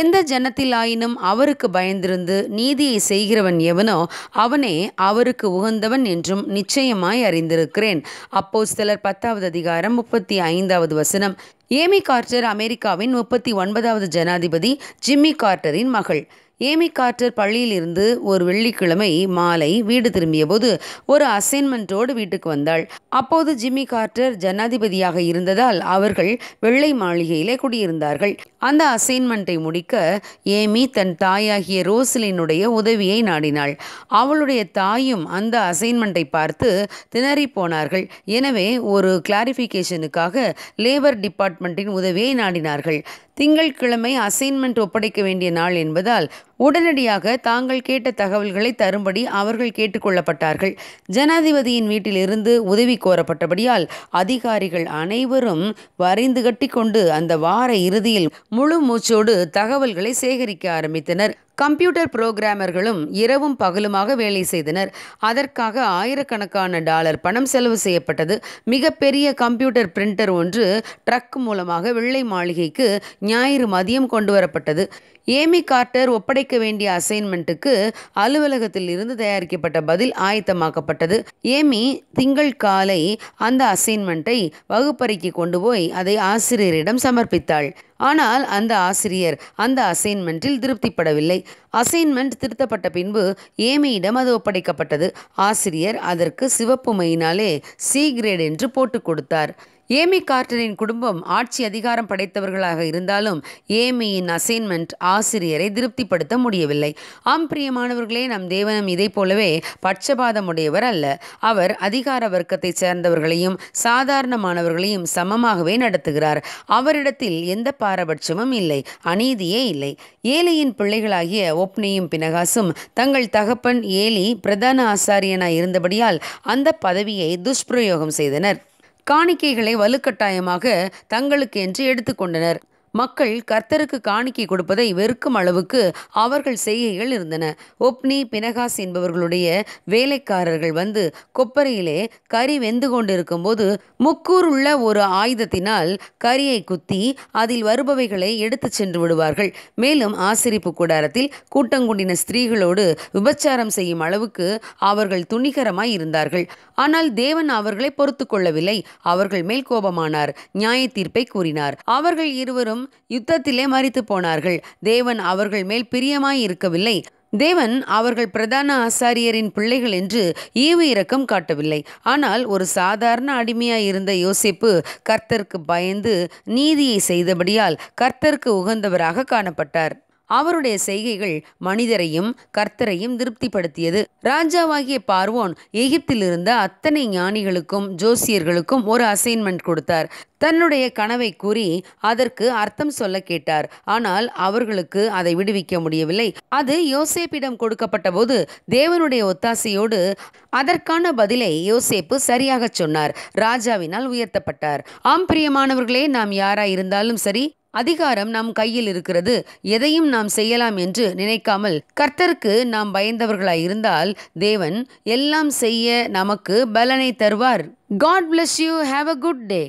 எந்த ஜனத்திலாயினும் அவருக்கு பயந்திருந்து நீதியை செய்கிறவன் எவனோ அவனே அவருக்கு உகந்தவன் என்றும் நிச்சயமாய் அறிந்திருக்கிறேன் அப்போ சிலர் பத்தாவது அதிகாரம் முப்பத்தி ஐந்தாவது வசனம் ஏமி கார்ட்டர் அமெரிக்காவின் முப்பத்தி ஒன்பதாவது ஜனாதிபதி ஜிம்மி கார்ட்டரின் மகள் ஏமி கார்டர் பள்ளியிலிருந்து ஒரு வெள்ளிக்கிழமை மாலை வீடு திரும்பியபோது ஒரு அசைன்மெண்ட்டோடு வீட்டுக்கு வந்தாள் அப்போது ஜிம்மி கார்டர் ஜனாதிபதியாக இருந்ததால் அவர்கள் வெள்ளை மாளிகையிலே குடியிருந்தார்கள் அந்த அசைன்மெண்ட்டை முடிக்க ஏமி தன் தாயாகிய ரோசலினுடைய உதவியை நாடினாள் அவளுடைய தாயும் அந்த அசைன்மெண்ட்டை பார்த்து திணறி போனார்கள் எனவே ஒரு கிளாரிஃபிகேஷனுக்காக லேபர் டிபார்ட்மெண்ட்டின் உதவியை நாடினார்கள் திங்கள்கிழமை அசைன்மெண்ட் ஒப்படைக்க வேண்டிய நாள் என்பதால் உடனடியாக தாங்கள் கேட்ட தகவல்களை தரும்படி அவர்கள் கேட்டுக்கொள்ளப்பட்டார்கள் ஜனாதிபதியின் வீட்டிலிருந்து உதவி கோரப்பட்டபடியால் அதிகாரிகள் அனைவரும் வரைந்து கட்டிக்கொண்டு அந்த வார இறுதியில் முழு மூச்சோடு தகவல்களை சேகரிக்க ஆரம்பித்தனர் கம்ப்யூட்டர் புரோகிராமர்களும் இரவும் பகலுமாக வேலை செய்தனர் அதற்காக ஆயிரக்கணக்கான டாலர் பணம் செலவு செய்யப்பட்டது மிகப்பெரிய கம்ப்யூட்டர் பிரிண்டர் ஒன்று ட்ரக் மூலமாக வெள்ளை மாளிகைக்கு ஞாயிறு மதியம் கொண்டு வரப்பட்டது ஏமி கார்ட்டர் ஒப்படைக்க வேண்டிய அசைன்மெண்ட்டுக்கு அலுவலகத்தில் இருந்து தயாரிக்கப்பட்ட பதில் ஆயத்தமாக்கப்பட்டது ஏமி திங்கள் காலை அந்த அசைன்மெண்ட்டை வகுப்பறைக்கு கொண்டு போய் அதை ஆசிரியரிடம் சமர்ப்பித்தாள் ஆனால் அந்த ஆசிரியர் அந்த அசைன்மெண்ட்டில் திருப்திப்படவில்லை அசைன்மெண்ட் திருத்தப்பட்ட பின்பு ஏமியிடம் அது ஒப்படைக்கப்பட்டது ஆசிரியர் அதற்கு சிவப்பு மையினாலே சி கிரேட் என்று போட்டு கொடுத்தார் ஏமி கார்டனின் குடும்பம் ஆட்சி அதிகாரம் படைத்தவர்களாக இருந்தாலும் ஏமியின் அசைன்மெண்ட் ஆசிரியரை திருப்திப்படுத்த முடியவில்லை ஆம் பிரியமானவர்களே நம் தேவனம் இதை போலவே பட்சபாதம் உடையவர் அல்ல அவர் அதிகார வர்க்கத்தைச் சேர்ந்தவர்களையும் சாதாரணமானவர்களையும் சமமாகவே நடத்துகிறார் அவரிடத்தில் எந்த பாரபட்சமும் இல்லை அநீதியே இல்லை ஏலியின் பிள்ளைகளாகிய ஒப்னியும் பினகாசும் தங்கள் தகப்பன் ஏலி பிரதான ஆசாரியனாய் இருந்தபடியால் அந்த பதவியை துஷ்பிரயோகம் செய்தனர் காணிக்கைகளை வலுக்கட்டாயமாக தங்களுக்கு என்று எடுத்துக்கொண்டனர் மக்கள் கர்த்தருக்கு காணிக்கை கொடுப்பதை வெறுக்கும் அளவுக்கு அவர்கள் செய்கைகள் இருந்தன ஒப்னி பினகாஸ் என்பவர்களுடைய வேலைக்காரர்கள் வந்து கொப்பரையிலே கறி வெந்து கொண்டிருக்கும் போது உள்ள ஒரு ஆயுதத்தினால் கரியை குத்தி அதில் வருபவைகளை எடுத்து சென்று விடுவார்கள் மேலும் ஆசிரிப்பு கூடாரத்தில் கூட்டங்குடின ஸ்திரீகளோடு விபச்சாரம் செய்யும் அளவுக்கு அவர்கள் துணிகரமாய் இருந்தார்கள் ஆனால் தேவன் அவர்களை பொறுத்து கொள்ளவில்லை அவர்கள் மேல் கோபமானார் நியாய தீர்ப்பை கூறினார் அவர்கள் இருவரும் யுத்தத்திலே மறித்து போனார்கள் தேவன் அவர்கள் மேல் பிரியமாய் இருக்கவில்லை தேவன் அவர்கள் பிரதான ஆசாரியரின் பிள்ளைகள் என்று ஈவு இரக்கம் காட்டவில்லை ஆனால் ஒரு சாதாரண அடிமையாய் இருந்த யோசிப்பு கர்த்தருக்கு பயந்து நீதியை செய்தபடியால் கர்த்தருக்கு உகந்தவராக காணப்பட்டார் அவருடைய செய்கைகள் மனிதரையும் கர்த்தரையும் திருப்திப்படுத்தியது ராஜாவாகிய பார்வோன் எகிப்தில் இருந்த அத்தனை ஞானிகளுக்கும் ஜோசியர்களுக்கும் ஒரு அசைன்மெண்ட் கொடுத்தார் தன்னுடைய கனவை கூறி அதற்கு அர்த்தம் சொல்ல கேட்டார் ஆனால் அவர்களுக்கு அதை விடுவிக்க முடியவில்லை அது யோசேப்பிடம் கொடுக்கப்பட்ட போது தேவனுடைய ஒத்தாசையோடு அதற்கான பதிலை யோசேப்பு சரியாக சொன்னார் ராஜாவினால் உயர்த்தப்பட்டார் ஆம் பிரியமானவர்களே நாம் யாராயிருந்தாலும் சரி அதிகாரம் நம் கையில் இருக்கிறது எதையும் நாம் செய்யலாம் என்று நினைக்காமல் கர்த்தருக்கு நாம் பயந்தவர்களாய் இருந்தால் தேவன் எல்லாம் செய்ய நமக்கு பலனை தருவார் God bless you have a good day